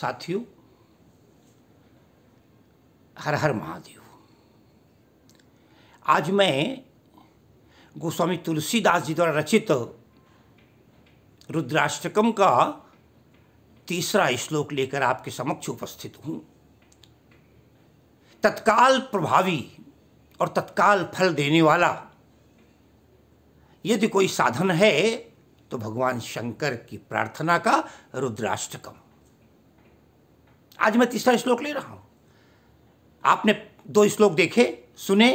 साथियों हर हर महादेव आज मैं गोस्वामी तुलसीदास जी द्वारा रचित रुद्राष्टकम का तीसरा श्लोक लेकर आपके समक्ष उपस्थित हूं तत्काल प्रभावी और तत्काल फल देने वाला यदि कोई साधन है तो भगवान शंकर की प्रार्थना का रुद्राष्टकम आज मैं तीसरा श्लोक ले रहा हूं आपने दो श्लोक देखे सुने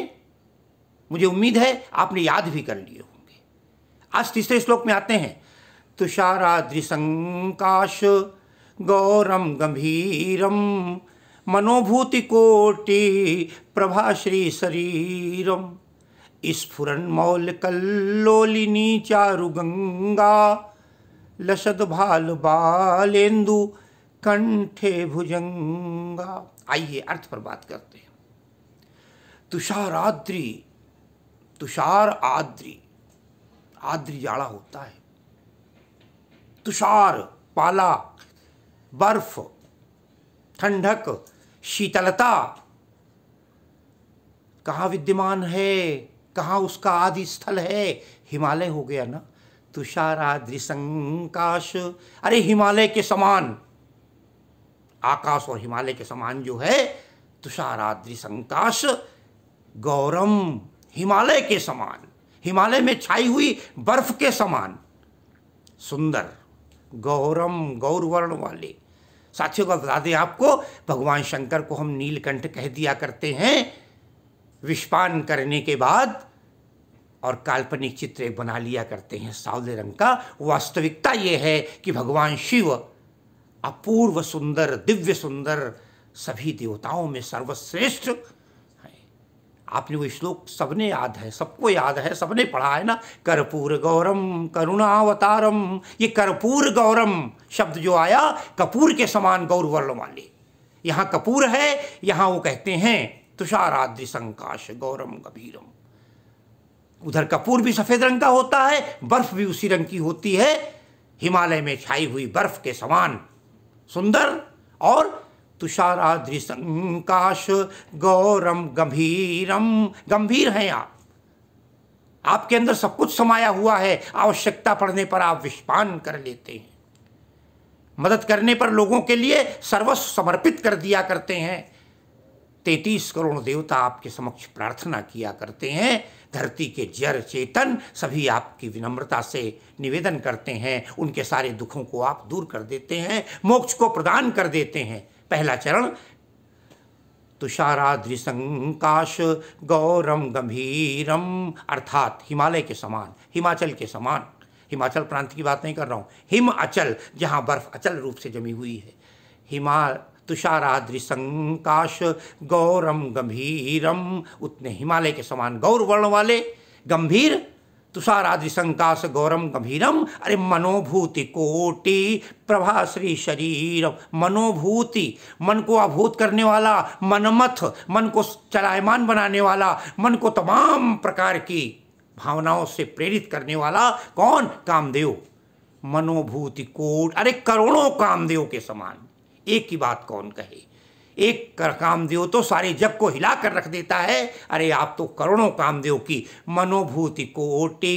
मुझे उम्मीद है आपने याद भी कर लिए होंगे आज तीसरे श्लोक में आते हैं तुषाराद्रिशंकाश गौरम गंभीरम मनोभूति कोटि श्री शरीरम स्फुरन मौल कल्लोलिनी चारु गंगा लसद भाल बालेन्दु कंठे भुजंगा आइए अर्थ पर बात करते हैं तुषाराद्री तुषार आद्री आद्री जाड़ा होता है तुषार पाला बर्फ ठंडक शीतलता कहाँ विद्यमान है कहाँ उसका आदि स्थल है हिमालय हो गया ना तुषार आद्री संकाश अरे हिमालय के समान आकाश और हिमालय के समान जो है तुषाराद्रि संकाश गौरम हिमालय के समान हिमालय में छाई हुई बर्फ के समान सुंदर गौरम गौरवर्ण वाले साथियों का बता दें आपको भगवान शंकर को हम नीलकंठ कह दिया करते हैं विश्पान करने के बाद और काल्पनिक चित्र बना लिया करते हैं सावले रंग का वास्तविकता यह है कि भगवान शिव अपूर्व सुंदर दिव्य सुंदर सभी देवताओं में सर्वश्रेष्ठ है आपने वो श्लोक सबने याद है सबको याद है सबने पढ़ा है ना कर्पूर गौरम करुणावतारम ये कर्पूर गौरम शब्द जो आया कपूर के समान गौरवर्ण वर्ण वाले यहाँ कपूर है यहाँ वो कहते हैं तुषाराद्रि संकाश गौरम गभीरम उधर कपूर भी सफ़ेद रंग का होता है बर्फ भी उसी रंग की होती है हिमालय में छाई हुई बर्फ के समान सुंदर और तुषाराधि संकाश गौरम गंभीरम गंभीर हैं आप आपके अंदर सब कुछ समाया हुआ है आवश्यकता पड़ने पर आप विश्वान कर लेते हैं मदद करने पर लोगों के लिए सर्वस्व समर्पित कर दिया करते हैं तैतीस करोड़ देवता आपके समक्ष प्रार्थना किया करते हैं धरती के जर चेतन सभी आपकी विनम्रता से निवेदन करते हैं उनके सारे दुखों को आप दूर कर देते हैं मोक्ष को प्रदान कर देते हैं पहला चरण तुषाराद्रिशंकाश गौरम गंभीरम अर्थात हिमालय के समान हिमाचल के समान हिमाचल प्रांत की बात नहीं कर रहा हूँ हिम अचल जहाँ बर्फ अचल रूप से जमी हुई है हिमा तुषाराद्रि संकाश गौरम गंभीरम उतने हिमालय के समान गौर वर्ण वाले गंभीर तुषाराद्रि संकाश गौरम गंभीरम अरे मनोभूति कोटि प्रभा श्री शरीर मनोभूति मन को अभूत करने वाला मनमथ मन को चलायमान बनाने वाला मन को तमाम प्रकार की भावनाओं से प्रेरित करने वाला कौन कामदेव मनोभूति कोट अरे करोड़ों कामदेव के समान एक की बात कौन कहे एक कर कामदेव तो सारे जग को हिला कर रख देता है अरे आप तो करोड़ों कामदेव की मनोभूति कोटि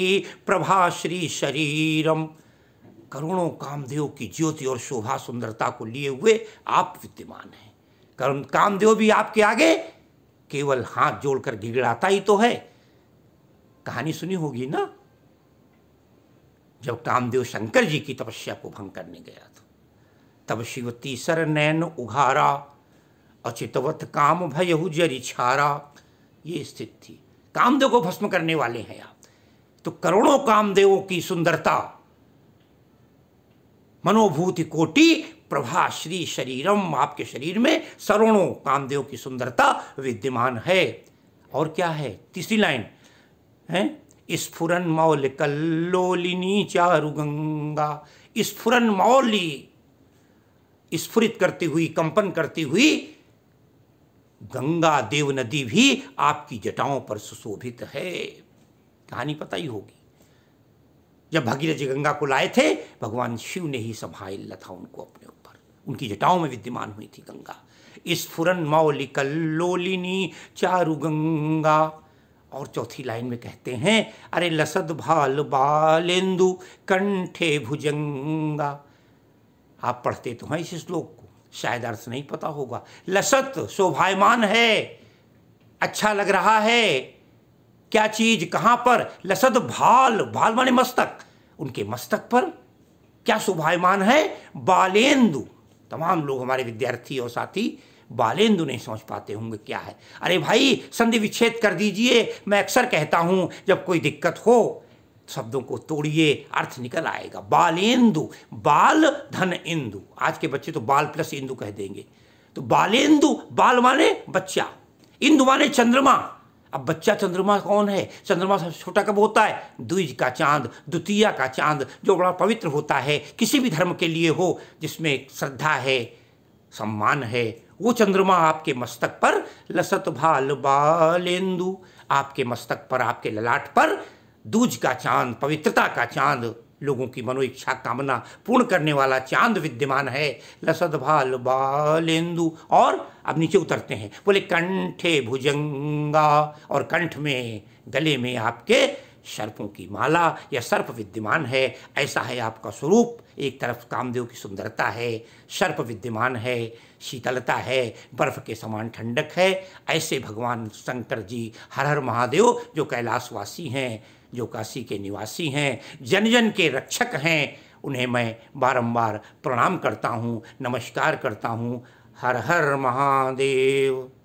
श्री शरीरम करोड़ों कामदेव की ज्योति और शोभा सुंदरता को लिए हुए आप विद्यमान हैं कर्म कामदेव भी आपके आगे केवल हाथ जोड़कर गिगड़ाता ही तो है कहानी सुनी होगी ना जब कामदेव शंकर जी की तपस्या को भंग करने गया था तब शिव तीसर नैन उघारा अचितवत काम भयहु जरी छारा ये स्थिति थी कामदेव को भस्म करने वाले हैं आप तो करोड़ों कामदेवों की सुंदरता मनोभूति कोटि प्रभा श्री शरीरम आपके शरीर में सरोणों कामदेव की सुंदरता विद्यमान है और क्या है तीसरी लाइन है स्फुरन मौल कल्लोलिनी गंगा स्फुरन मौली स्फुरित करती हुई कंपन करती हुई गंगा देव नदी भी आपकी जटाओं पर सुशोभित है कहानी पता ही होगी जब भगीरथ जी गंगा को लाए थे भगवान शिव ने ही संभाल था उनको अपने ऊपर उनकी जटाओं में विद्यमान हुई थी गंगा स्फुरन मौलिकल लोलिनी चारु गंगा और चौथी लाइन में कहते हैं अरे लसद भाल बालेंदु कंठे भुजंगा आप पढ़ते तो हैं इस श्लोक को शायद अर्थ नहीं पता होगा लसत शोभायमान है अच्छा लग रहा है क्या चीज कहाँ पर लसत भाल भाल माने मस्तक उनके मस्तक पर क्या शोभायमान है बालेंदु तमाम लोग हमारे विद्यार्थी और साथी बालेंदु नहीं समझ पाते होंगे क्या है अरे भाई संधि विच्छेद कर दीजिए मैं अक्सर कहता हूं जब कोई दिक्कत हो शब्दों को तोड़िए अर्थ निकल आएगा बालेंदु बाल धन इंदु आज के बच्चे तो बाल प्लस इंदु कह देंगे तो बालेंदु बाल माने बच्चा इंदु माने चंद्रमा अब बच्चा चंद्रमा कौन है चंद्रमा सबसे छोटा कब होता है द्विज का चांद द्वितीय का चांद जो बड़ा पवित्र होता है किसी भी धर्म के लिए हो जिसमें श्रद्धा है सम्मान है वो चंद्रमा आपके मस्तक पर लसत भाल बालेंदु आपके मस्तक पर आपके ललाट पर दूज का चांद पवित्रता का चांद लोगों की मनोइच्छा कामना पूर्ण करने वाला चांद विद्यमान है लसद भाल बालेंदु और अब नीचे उतरते हैं बोले कंठे भुजंगा और कंठ में गले में आपके सर्पों की माला या सर्प विद्यमान है ऐसा है आपका स्वरूप एक तरफ कामदेव की सुंदरता है सर्प विद्यमान है शीतलता है बर्फ के समान ठंडक है ऐसे भगवान शंकर जी हर हर महादेव जो कैलाशवासी हैं जो काशी के निवासी हैं जन जन के रक्षक हैं उन्हें मैं बारंबार प्रणाम करता हूँ नमस्कार करता हूँ हर हर महादेव